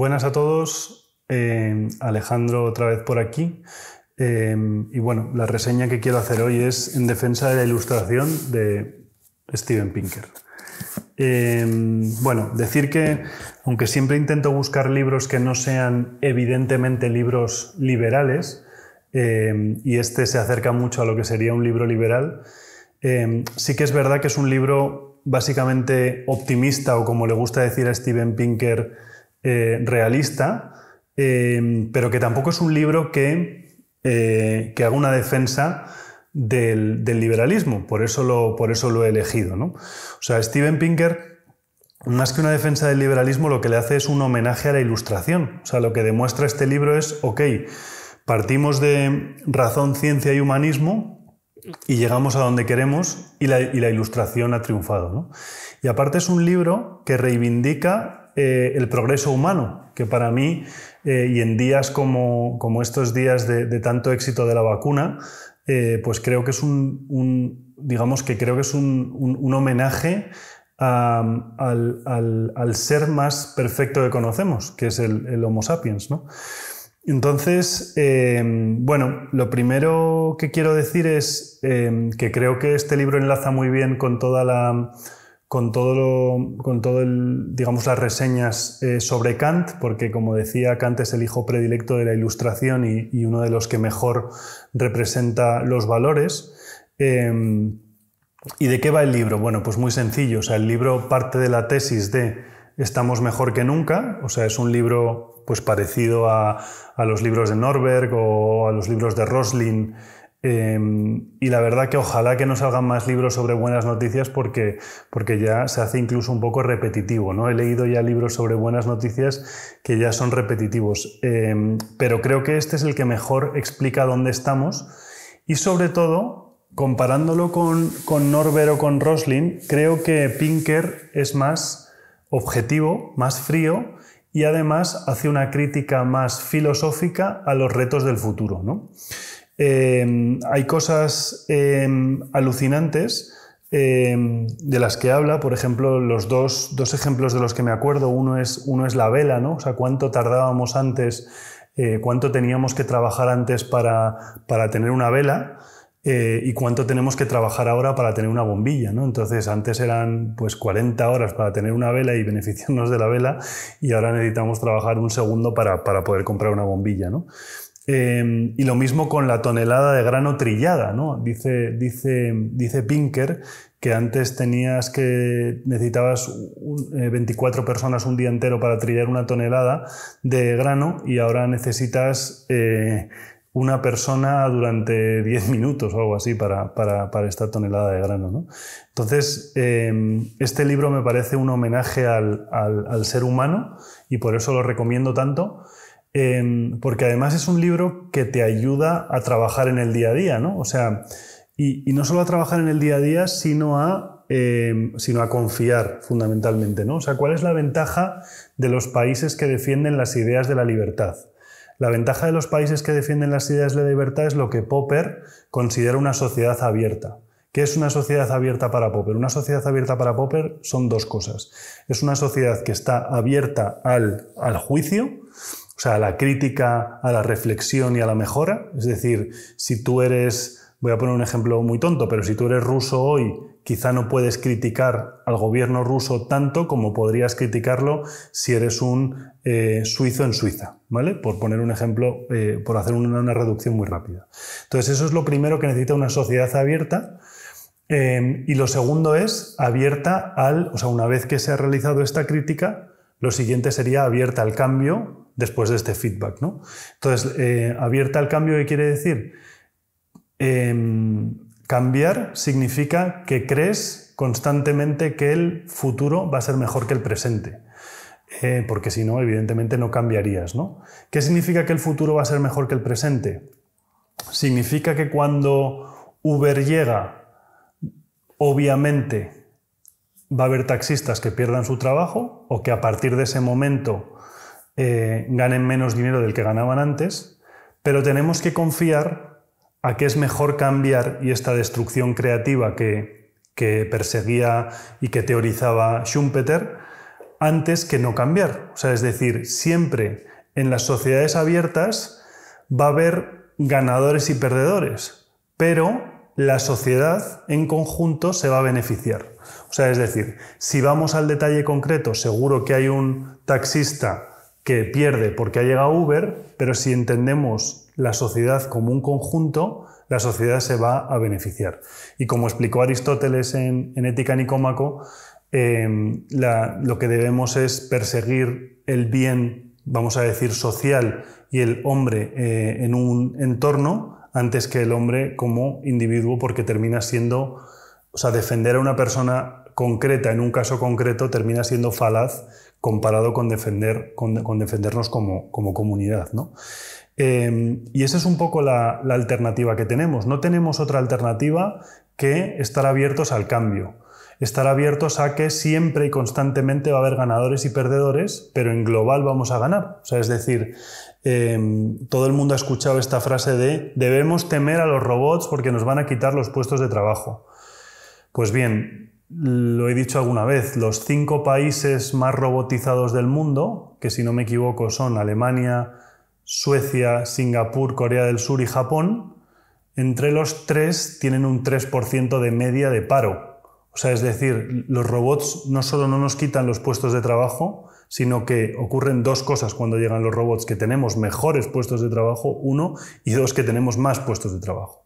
Buenas a todos. Eh, Alejandro otra vez por aquí. Eh, y bueno, la reseña que quiero hacer hoy es en defensa de la ilustración de Steven Pinker. Eh, bueno, decir que aunque siempre intento buscar libros que no sean evidentemente libros liberales, y este se acerca mucho a lo que sería un libro liberal, sí que es verdad que es un libro básicamente optimista o como le gusta decir a Steven Pinker, eh, realista, em, pero que tampoco es un libro que, eh, que haga una defensa del, liberalismo. Por eso lo, por eso lo he elegido. ¿no? O sea, Steven Pinker, más que una defensa del liberalismo, lo que le hace es un homenaje a la ilustración. O sea, lo que demuestra este libro es, ok, partimos de razón, ciencia y humanismo, y llegamos a donde queremos y la, ilustración ha triunfado. Y aparte es un libro que reivindica eh, el progreso humano, que para mí, eh, y en días como, estos días de, tanto éxito de la vacuna, eh, pues creo que es un, digamos que creo que es un, un, homenaje al, al, ser más perfecto que conocemos, que es el, Homo sapiens, ¿no? Entonces, bueno, lo primero que quiero decir es que creo que este libro enlaza muy bien con toda la, con todo, con todo el, digamos, las reseñas eh, sobre Kant, porque como decía, Kant es el hijo predilecto de la Ilustración y, uno de los que mejor representa los valores. Em, ¿Y de qué va el libro? Bueno, pues muy sencillo. O sea, el libro parte de la tesis de Estamos mejor que nunca. O sea, es un libro pues parecido a, a los libros de Norberg o a los libros de Roslin Em, y la verdad que ojalá que no salgan más libros sobre buenas noticias porque, porque ya se hace incluso un poco repetitivo. ¿no? He leído ya libros sobre buenas noticias que ya son repetitivos, em, pero creo que este es el que mejor explica dónde estamos y sobre todo, comparándolo con, con Norber o con Roslin, creo que Pinker es más objetivo, más frío y además hace una crítica más filosófica a los retos del futuro. ¿no? Em, hay cosas em, alucinantes em, de las que habla, por ejemplo, los dos, ejemplos de los que me acuerdo, uno es, uno es la vela, ¿no? O sea, cuánto tardábamos antes, eh, cuánto teníamos que trabajar antes para, para tener una vela. Eh, y cuánto tenemos que trabajar ahora para tener una bombilla, ¿no? Entonces antes eran pues 40 horas para tener una vela y beneficiarnos de la vela y ahora necesitamos trabajar un segundo para, para poder comprar una bombilla, ¿no? Em, y lo mismo con la tonelada de grano trillada, ¿no? Dice, Pinker que antes tenías que necesitabas 24 eh, personas un día entero para trillar una tonelada de grano y ahora necesitas eh, una persona durante 10 minutos o algo así para, esta tonelada de grano. Entonces, em, este libro me parece un homenaje al, ser humano y por eso lo recomiendo tanto. Em, porque además es un libro que te ayuda a trabajar en el día a día, ¿no? O sea, y, no solo a trabajar en el día a día, sino a, em, sino a confiar fundamentalmente, ¿no? O sea, ¿cuál es la ventaja de los países que defienden las ideas de la libertad? La ventaja de los países que defienden las ideas de la libertad es lo que Popper considera una sociedad abierta. ¿Qué es una sociedad abierta para Popper? Una sociedad abierta para Popper son dos cosas. Es una sociedad que está abierta al, al juicio o sea, a la crítica, a la reflexión y a la mejora. Es decir, si tú eres, voy a poner un ejemplo muy tonto, pero si tú eres ruso hoy, quizá no puedes criticar al gobierno ruso tanto como podrías criticarlo si eres un eh, suizo en Suiza, ¿vale? Por poner un ejemplo, eh, por hacer una, reducción muy rápida. Entonces, eso es lo primero que necesita una sociedad abierta. Eh, y lo segundo es abierta al, o sea, una vez que se ha realizado esta crítica, lo siguiente sería abierta al cambio después de este feedback. Entonces, eh, abierta al cambio, ¿qué quiere decir? Em, cambiar significa que crees constantemente que el futuro va a ser mejor que el presente. Eh, porque si no, evidentemente no cambiarías. ¿no? ¿Qué significa que el futuro va a ser mejor que el presente? Significa que cuando Uber llega, obviamente va a haber taxistas que pierdan su trabajo o que a partir de ese momento eh, ganen menos dinero del que ganaban antes, pero tenemos que confiar a que es mejor cambiar y esta destrucción creativa que, que perseguía y que teorizaba Schumpeter antes que no cambiar. O sea, es decir, siempre en las sociedades abiertas va a haber ganadores y perdedores, pero la sociedad en conjunto se va a beneficiar. O sea, es decir, si vamos al detalle concreto, seguro que hay un taxista que pierde porque ha llegado Uber, pero si entendemos la sociedad como un conjunto, la sociedad se va a beneficiar. Y como explicó Aristóteles en, Ética Nicómaco, em, lo que debemos es perseguir el bien, vamos a decir, social y el hombre eh, en un entorno antes que el hombre como individuo, porque termina siendo, o sea, defender a una persona concreta en un caso concreto termina siendo falaz comparado con, defender, con, defendernos como, comunidad. Em, y esa es un poco la, alternativa que tenemos. No tenemos otra alternativa que estar abiertos al cambio, estar abiertos a que siempre y constantemente va a haber ganadores y perdedores, pero en global vamos a ganar. O sea, es decir, em, todo el mundo ha escuchado esta frase de debemos temer a los robots porque nos van a quitar los puestos de trabajo. Pues bien, lo he dicho alguna vez, los cinco países más robotizados del mundo, que si no me equivoco son Alemania, Suecia, Singapur, Corea del Sur y Japón, entre los tres tienen un 3% de media de paro. O sea, es decir, los robots no solo no nos quitan los puestos de trabajo, sino que ocurren dos cosas cuando llegan los robots, que tenemos mejores puestos de trabajo, uno, y dos, que tenemos más puestos de trabajo.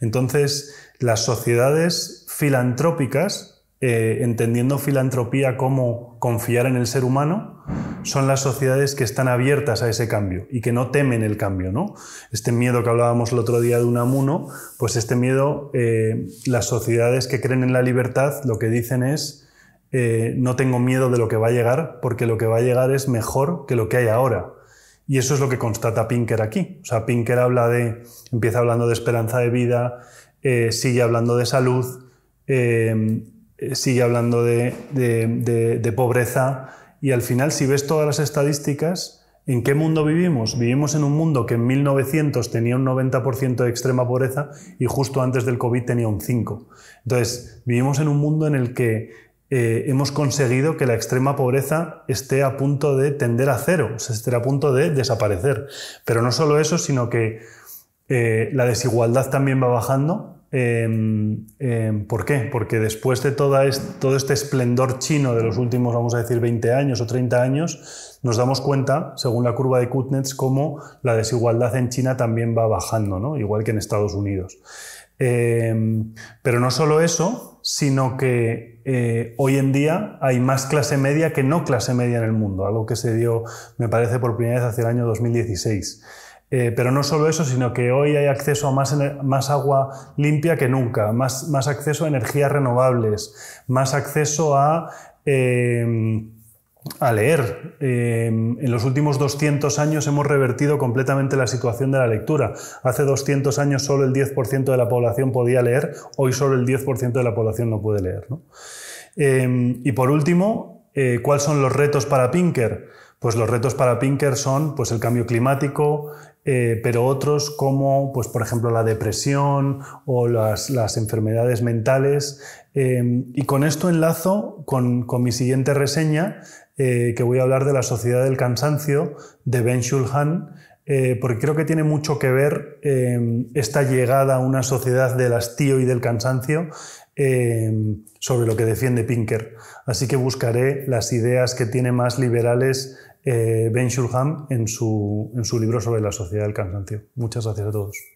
Entonces, las sociedades filantrópicas eh, entendiendo filantropía como confiar en el ser humano, son las sociedades que están abiertas a ese cambio y que no temen el cambio. ¿no? Este miedo que hablábamos el otro día de un pues este miedo, eh, las sociedades que creen en la libertad lo que dicen es, eh, no tengo miedo de lo que va a llegar, porque lo que va a llegar es mejor que lo que hay ahora. Y eso es lo que constata Pinker aquí. O sea, Pinker habla de, empieza hablando de esperanza de vida, sigue hablando de salud, eh, sigue hablando de, pobreza y al final si ves todas las estadísticas, ¿en qué mundo vivimos? Vivimos en un mundo que en 1900 tenía un 90% de extrema pobreza y justo antes del COVID tenía un 5%. Entonces, vivimos en un mundo en el que eh, hemos conseguido que la extrema pobreza esté a punto de tender a cero, o sea, esté a punto de desaparecer. Pero no solo eso, sino que eh, la desigualdad también va bajando Em, em, ¿Por qué? Porque después de todo este esplendor chino de los últimos, vamos a decir, 20 años o 30 años, nos damos cuenta, según la curva de Kutnets, cómo la desigualdad en China también va bajando, igual que en Estados Unidos. Em, pero no solo eso, sino que eh, hoy en día hay más clase media que no clase media en el mundo, algo que se dio, me parece, por primera vez hacia el año 2016. Eh, pero no solo eso, sino que hoy hay acceso a más, agua limpia que nunca, más, acceso a energías renovables, más acceso a, em, leer. Em, en los últimos 200 años hemos revertido completamente la situación de la lectura. Hace 200 años solo el 10% de la población podía leer, hoy solo el 10% de la población no puede leer. Em, y por último, eh, ¿cuáles son los retos para Pinker? Pues los retos para Pinker son pues, el cambio climático, eh, pero otros como, pues, por ejemplo, la depresión o las, enfermedades mentales. Eh, y con esto enlazo con, mi siguiente reseña, eh, que voy a hablar de la sociedad del cansancio de Ben Shulhan, porque creo que tiene mucho que ver esta llegada a una sociedad del hastío y del cansancio Em, sobre lo que defiende Pinker. Así que buscaré las ideas que tiene más liberales eh, Ben Shulham en su, en su libro sobre la sociedad del cansancio. Muchas gracias a todos.